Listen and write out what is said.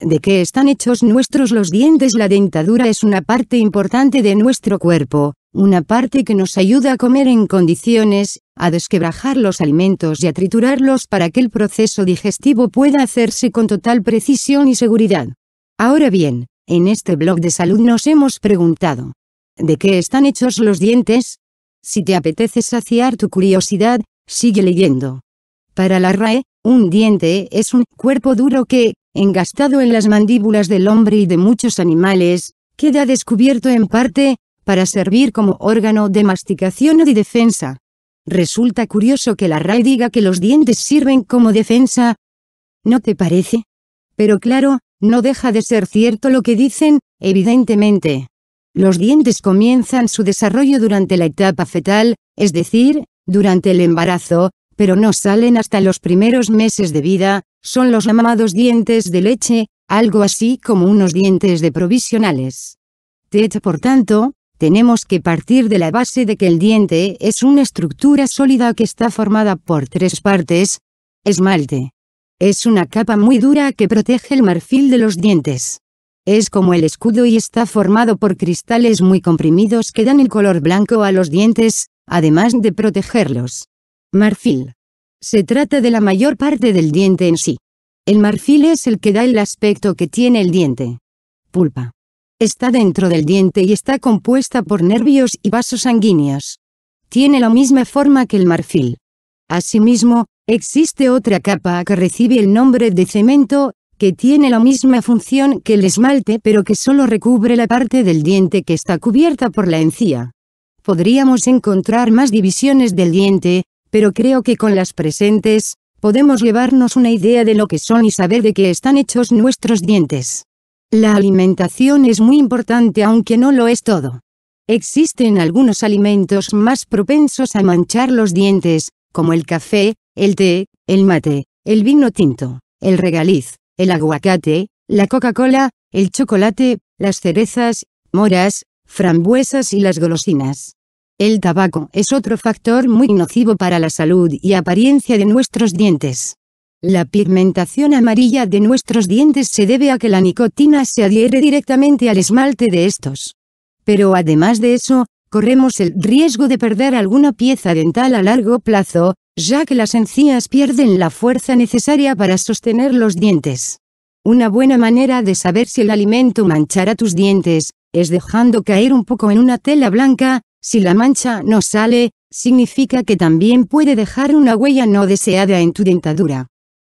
¿De qué están hechos nuestros los dientes? La dentadura es una parte importante de nuestro cuerpo, una parte que nos ayuda a comer en condiciones, a desquebrajar los alimentos y a triturarlos para que el proceso digestivo pueda hacerse con total precisión y seguridad. Ahora bien, en este blog de salud nos hemos preguntado, ¿de qué están hechos los dientes? Si te apetece saciar tu curiosidad, sigue leyendo. Para la RAE, un diente es un cuerpo duro que, engastado en las mandíbulas del hombre y de muchos animales, queda descubierto en parte, para servir como órgano de masticación o de defensa. Resulta curioso que la RAE diga que los dientes sirven como defensa. ¿No te parece? Pero claro, no deja de ser cierto lo que dicen, evidentemente. Los dientes comienzan su desarrollo durante la etapa fetal, es decir, durante el embarazo, pero no salen hasta los primeros meses de vida, son los llamados dientes de leche, algo así como unos dientes de provisionales. TET por tanto, tenemos que partir de la base de que el diente es una estructura sólida que está formada por tres partes. Esmalte. Es una capa muy dura que protege el marfil de los dientes. Es como el escudo y está formado por cristales muy comprimidos que dan el color blanco a los dientes, además de protegerlos. Marfil. Se trata de la mayor parte del diente en sí. El marfil es el que da el aspecto que tiene el diente. Pulpa. Está dentro del diente y está compuesta por nervios y vasos sanguíneos. Tiene la misma forma que el marfil. Asimismo, existe otra capa que recibe el nombre de cemento, que tiene la misma función que el esmalte pero que solo recubre la parte del diente que está cubierta por la encía. Podríamos encontrar más divisiones del diente, pero creo que con las presentes, podemos llevarnos una idea de lo que son y saber de qué están hechos nuestros dientes. La alimentación es muy importante aunque no lo es todo. Existen algunos alimentos más propensos a manchar los dientes, como el café, el té, el mate, el vino tinto, el regaliz, el aguacate, la Coca-Cola, el chocolate, las cerezas, moras, frambuesas y las golosinas. El tabaco es otro factor muy nocivo para la salud y apariencia de nuestros dientes. La pigmentación amarilla de nuestros dientes se debe a que la nicotina se adhiere directamente al esmalte de estos. Pero además de eso, corremos el riesgo de perder alguna pieza dental a largo plazo, ya que las encías pierden la fuerza necesaria para sostener los dientes. Una buena manera de saber si el alimento manchará tus dientes, es dejando caer un poco en una tela blanca, si la mancha no sale, significa que también puede dejar una huella no deseada en tu dentadura.